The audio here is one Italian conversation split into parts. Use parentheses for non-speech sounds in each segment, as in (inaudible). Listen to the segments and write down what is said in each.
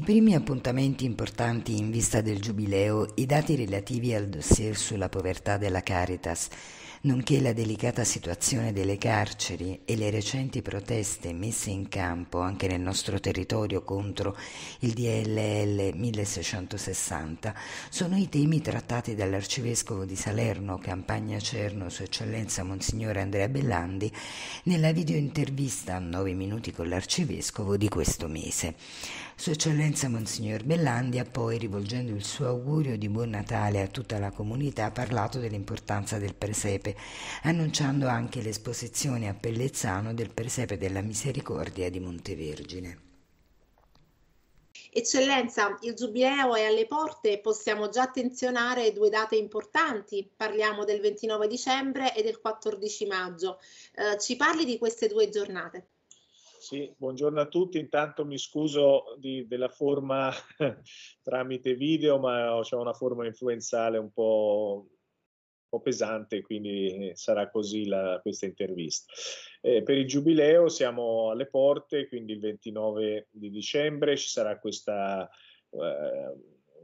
I primi appuntamenti importanti in vista del Giubileo, i dati relativi al dossier sulla povertà della Caritas, nonché la delicata situazione delle carceri e le recenti proteste messe in campo anche nel nostro territorio contro il DLL 1660, sono i temi trattati dall'Arcivescovo di Salerno, Campagna Cerno, Sua Eccellenza Monsignore Andrea Bellandi, nella videointervista a 9 minuti con l'Arcivescovo di questo mese. Sua Eccellenza Monsignor Bellandia poi, rivolgendo il suo augurio di buon Natale a tutta la comunità, ha parlato dell'importanza del presepe, annunciando anche l'esposizione a Pellezzano del presepe della misericordia di Montevergine. Eccellenza, il Giubileo è alle porte e possiamo già attenzionare due date importanti. Parliamo del 29 dicembre e del 14 maggio. Eh, ci parli di queste due giornate? Sì, buongiorno a tutti. Intanto mi scuso di, della forma (laughs) tramite video, ma ho una forma influenzale un po', un po pesante, quindi eh, sarà così la, questa intervista. Eh, per il giubileo siamo alle porte, quindi il 29 di dicembre ci sarà questa, eh,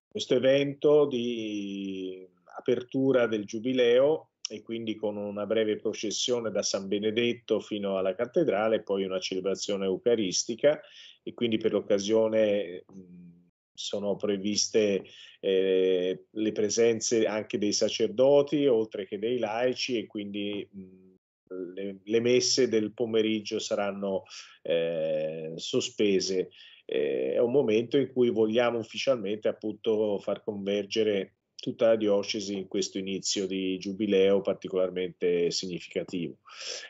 questo evento di apertura del giubileo e quindi con una breve processione da San Benedetto fino alla cattedrale, poi una celebrazione eucaristica e quindi per l'occasione sono previste eh, le presenze anche dei sacerdoti oltre che dei laici e quindi mh, le, le, messe del pomeriggio saranno eh, sospese. Eh, è un momento in cui vogliamo ufficialmente appunto far convergere tutta la diocesi in questo inizio di giubileo particolarmente significativo.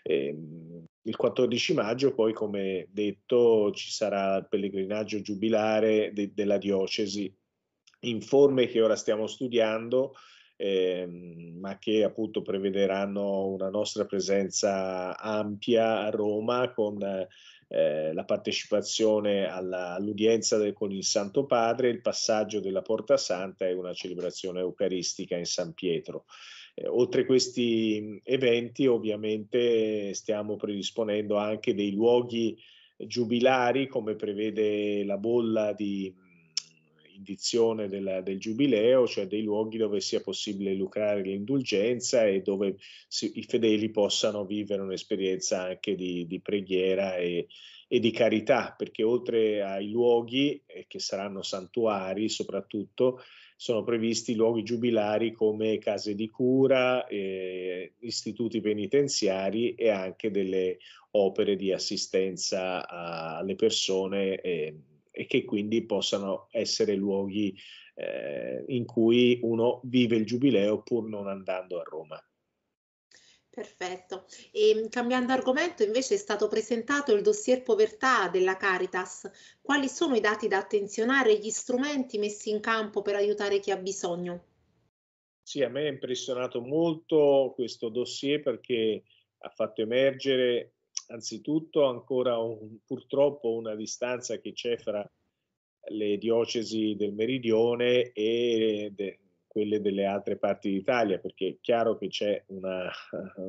Eh, il 14 maggio poi, come detto, ci sarà il pellegrinaggio giubilare de- della diocesi in forme che ora stiamo studiando, eh, ma che appunto prevederanno una nostra presenza ampia a Roma con eh, la partecipazione alla, all'udienza del, con il Santo Padre, il passaggio della Porta Santa e una celebrazione eucaristica in San Pietro. Eh, oltre a questi eventi ovviamente stiamo predisponendo anche dei luoghi eh, giubilari come prevede la bolla di indizione della, del giubileo, cioè dei luoghi dove sia possibile lucrare l'indulgenza e dove si, i fedeli possano vivere un'esperienza anche di, di preghiera e, e, di carità, perché oltre ai luoghi, eh, che saranno santuari soprattutto, sono previsti luoghi giubilari come case di cura, eh, istituti penitenziari e anche delle opere di assistenza alle persone. Eh, e che quindi possano essere luoghi eh, in cui uno vive il giubileo pur non andando a Roma. Perfetto. E, ehm, cambiando argomento, invece è stato presentato il dossier povertà della Caritas. Quali sono i dati da attenzionare e gli strumenti messi in campo per aiutare chi ha bisogno? Sì, a me ha impressionato molto questo dossier perché ha fatto emergere anzitutto ancora un, purtroppo una distanza che c'è fra le diocesi del meridione e de, quelle delle altre parti d'Italia, perché è chiaro che c'è una eh,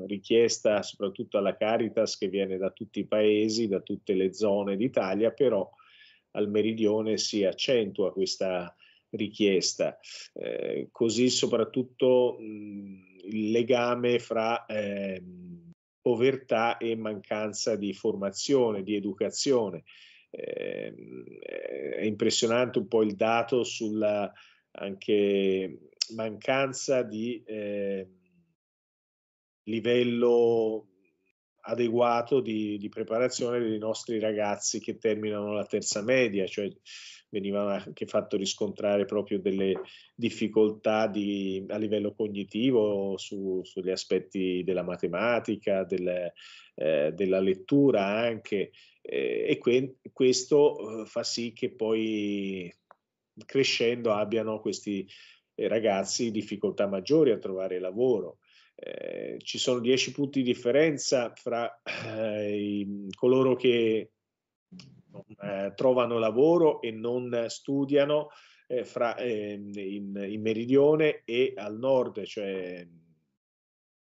richiesta soprattutto alla Caritas che viene da tutti i paesi, da tutte le zone d'Italia, però al meridione si accentua questa richiesta, eh, così soprattutto mh, il legame fra... Eh, povertà e mancanza di formazione, di educazione. Eh, è impressionante un po' il dato sulla anche mancanza di eh, livello adeguato di, di, preparazione dei nostri ragazzi che terminano la terza media, cioè venivano anche fatto riscontrare proprio delle difficoltà di, a livello cognitivo su, sugli aspetti della matematica, del, eh, della lettura anche eh, e que- questo eh, fa sì che poi crescendo abbiano questi eh, ragazzi difficoltà maggiori a trovare lavoro. Eh, ci sono 10 punti di differenza fra eh, i, coloro che non, eh, trovano lavoro e non studiano fra, ehm, in, in meridione e al nord, cioè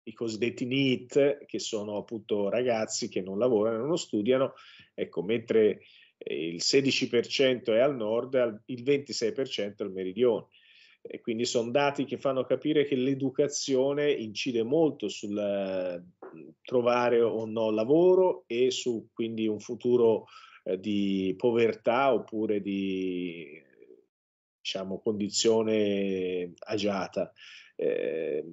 i cosiddetti NEET, che sono appunto ragazzi che non lavorano, e non studiano, ecco, mentre il 16% è al nord, il 26% è al meridione. E quindi sono dati che fanno capire che l'educazione incide molto sul trovare o no lavoro e su quindi un futuro eh, di povertà oppure di diciamo, condizione agiata. Eh,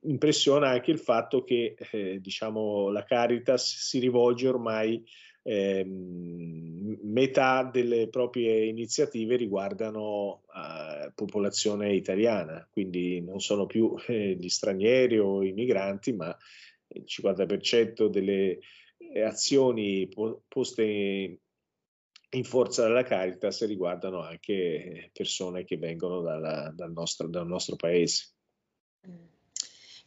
impressiona anche il fatto che eh, diciamo, la Caritas si rivolge ormai Ehm, metà delle proprie iniziative riguardano eh, popolazione italiana, quindi non sono più eh, gli stranieri o i migranti, ma il 50% delle eh, azioni po- poste in forza dalla Caritas riguardano anche persone che vengono dalla, dal, nostro, dal nostro paese. Mm.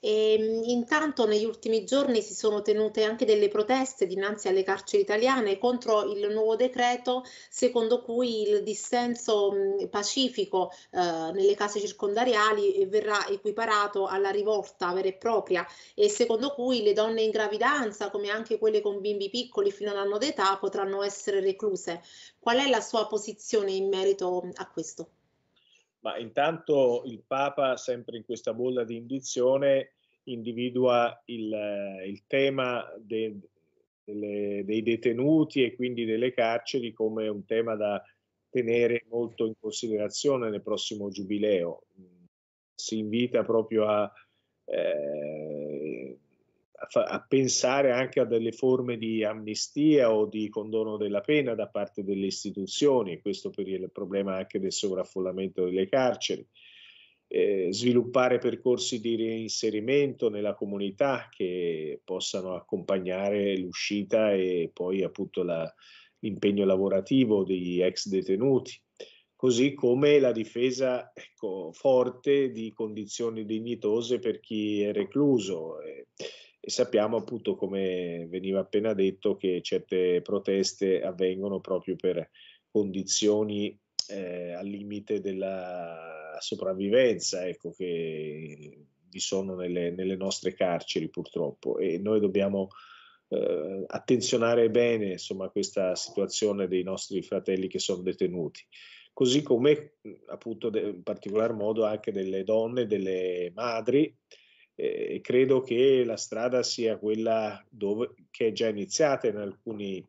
E, ehm, intanto negli ultimi giorni si sono tenute anche delle proteste dinanzi alle carceri italiane contro il nuovo decreto secondo cui il dissenso pacifico eh, nelle case circondariali eh, verrà equiparato alla rivolta vera e propria e secondo cui le donne in gravidanza come anche quelle con bimbi piccoli fino all'anno d'età potranno essere recluse. Qual è la sua posizione in merito a questo? Ma intanto il Papa, sempre in questa bolla di indizione, individua il, eh, il tema de, delle, dei detenuti e quindi delle carceri come un tema da tenere molto in considerazione nel prossimo giubileo. Si invita proprio a eh, a pensare anche a delle forme di amnistia o di condono della pena da parte delle istituzioni, questo per il problema anche del sovraffollamento delle carceri, eh, sviluppare percorsi di reinserimento nella comunità che possano accompagnare l'uscita e poi appunto la, l'impegno lavorativo degli ex detenuti così come la difesa ecco, forte di condizioni dignitose per chi è recluso. Eh, e sappiamo appunto come veniva appena detto che certe proteste avvengono proprio per condizioni eh, al limite della sopravvivenza ecco, che vi sono nelle, nelle nostre carceri purtroppo e noi dobbiamo eh, attenzionare bene insomma, questa situazione dei nostri fratelli che sono detenuti così come appunto in particolar modo anche delle donne, delle madri eh, credo che la strada sia quella dove, che è già iniziata in alcuni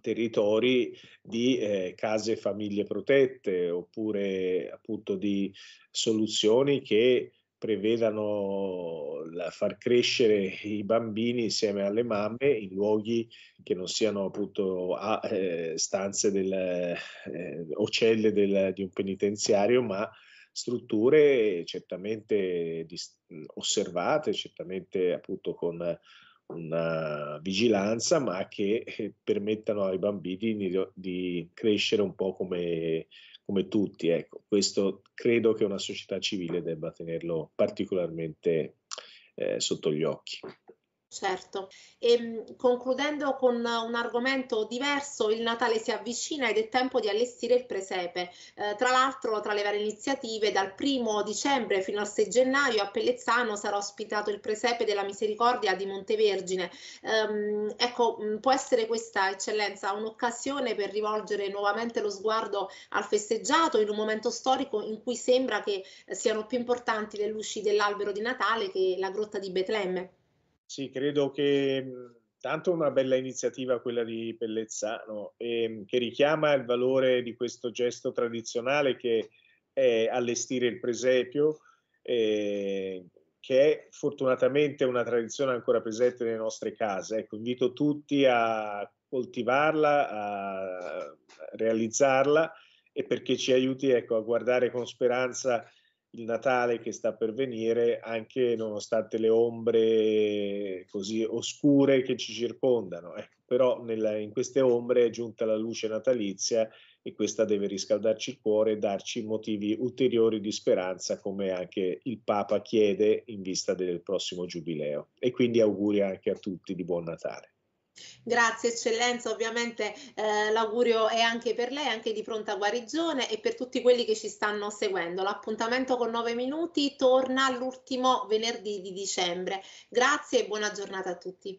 territori di eh, case famiglie protette oppure appunto di soluzioni che prevedano la, far crescere i bambini insieme alle mamme in luoghi che non siano appunto a, eh, stanze del, eh, eh o celle del, di un penitenziario, ma strutture certamente osservate, certamente appunto con una vigilanza, ma che eh, permettano ai bambini di, crescere un po' come, come tutti. Ecco, questo credo che una società civile debba tenerlo particolarmente eh, sotto gli occhi. Certo, e ehm, concludendo con un argomento diverso, il Natale si avvicina ed è tempo di allestire il presepe. Eh, tra l'altro, tra le varie iniziative, dal 1 dicembre fino al 6 gennaio a Pellezzano sarà ospitato il presepe della Misericordia di Montevergine. Eh, ecco, mm, può essere questa eccellenza un'occasione per rivolgere nuovamente lo sguardo al festeggiato in un momento storico in cui sembra che eh, siano più importanti le luci dell'albero di Natale che la grotta di Betlemme. Sì, credo che mhmm, tanto una bella iniziativa quella di Pellezzano, ehm, che richiama il valore di questo gesto tradizionale che è allestire il presepio, eh, che è fortunatamente una tradizione ancora presente nelle nostre case. Ecco, invito tutti a coltivarla, a realizzarla e perché ci aiuti ecco, a guardare con speranza il Natale che sta per venire, anche nonostante le ombre eh, così oscure che ci circondano. Ecco, però nella, in queste ombre è giunta la luce natalizia e questa deve riscaldarci il cuore e darci motivi ulteriori di speranza, come anche il Papa chiede in vista del prossimo giubileo. E quindi auguri anche a tutti di buon Natale. Grazie eccellenza, ovviamente eh, l'augurio è anche per lei, anche di pronta guarigione e per tutti quelli che ci stanno seguendo. L'appuntamento con 9 minuti torna l'ultimo venerdì di dicembre. Grazie e buona giornata a tutti.